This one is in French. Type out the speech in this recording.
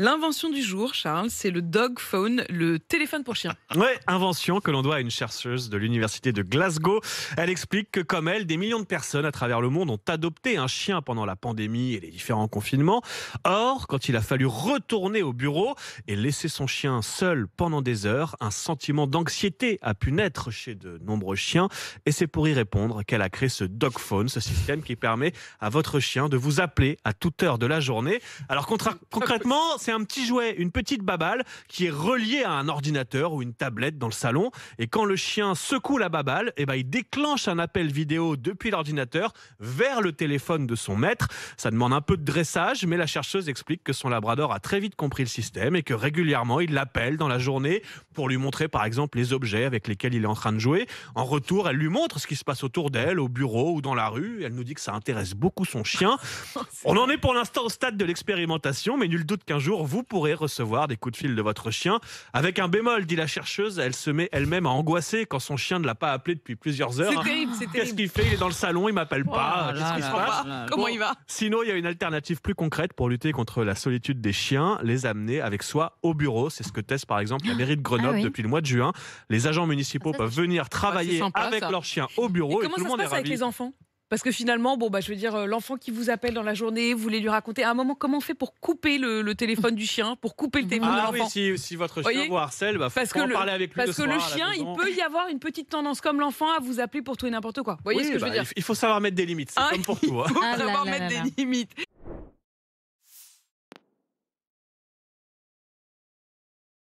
L'invention du jour, Charles, c'est le dog phone, le téléphone pour chien. Oui, invention que l'on doit à une chercheuse de l'université de Glasgow. Elle explique que comme elle, des millions de personnes à travers le monde ont adopté un chien pendant la pandémie et les différents confinements. Or, quand il a fallu retourner au bureau et laisser son chien seul pendant des heures, un sentiment d'anxiété a pu naître chez de nombreux chiens. Et c'est pour y répondre qu'elle a créé ce dog phone, ce système qui permet à votre chien de vous appeler à toute heure de la journée. Alors concrètement, c'est un petit jouet, une petite baballe qui est reliée à un ordinateur ou une tablette dans le salon. Et quand le chien secoue la baballe, eh ben, il déclenche un appel vidéo depuis l'ordinateur vers le téléphone de son maître. Ça demande un peu de dressage, mais la chercheuse explique que son labrador a très vite compris le système et que régulièrement, il l'appelle dans la journée pour lui montrer par exemple les objets avec lesquels il est en train de jouer. En retour, elle lui montre ce qui se passe autour d'elle, au bureau ou dans la rue. Elle nous dit que ça intéresse beaucoup son chien. Oh, On en est pour l'instant au stade de l'expérimentation, mais nul doute qu'un jour, vous pourrez recevoir des coups de fil de votre chien. Avec un bémol, dit la chercheuse, elle se met elle-même à angoisser quand son chien ne l'a pas appelé depuis plusieurs heures. C'est terrible, c'est Qu'est-ce qu'il fait Il est dans le salon, il m'appelle pas. Comment il va Sinon, il y a une alternative plus concrète pour lutter contre la solitude des chiens, les amener avec soi au bureau. C'est ce que teste par exemple la mairie de Grenoble ah depuis le mois de juin. Les agents municipaux ah, peuvent venir travailler avec leur chien au bureau. Et, comment tout ça le monde se passe avec les enfants parce que finalement, bon, bah, je veux dire, euh, l'enfant qui vous appelle dans la journée, vous voulez lui raconter. À un moment, comment on fait pour couper le, téléphone du chien, pour couper le ah téléphone de l'enfant si, votre chien vous harcèle, bah, faut en parler avec lui Parce que le chien, il peut y avoir une petite tendance comme l'enfant à vous appeler pour tout et n'importe quoi. Vous voyez ce que je bah, veux dire Il faut savoir mettre des limites. C'est ah, comme pour tout. Il hein. faut ah savoir mettre des limites.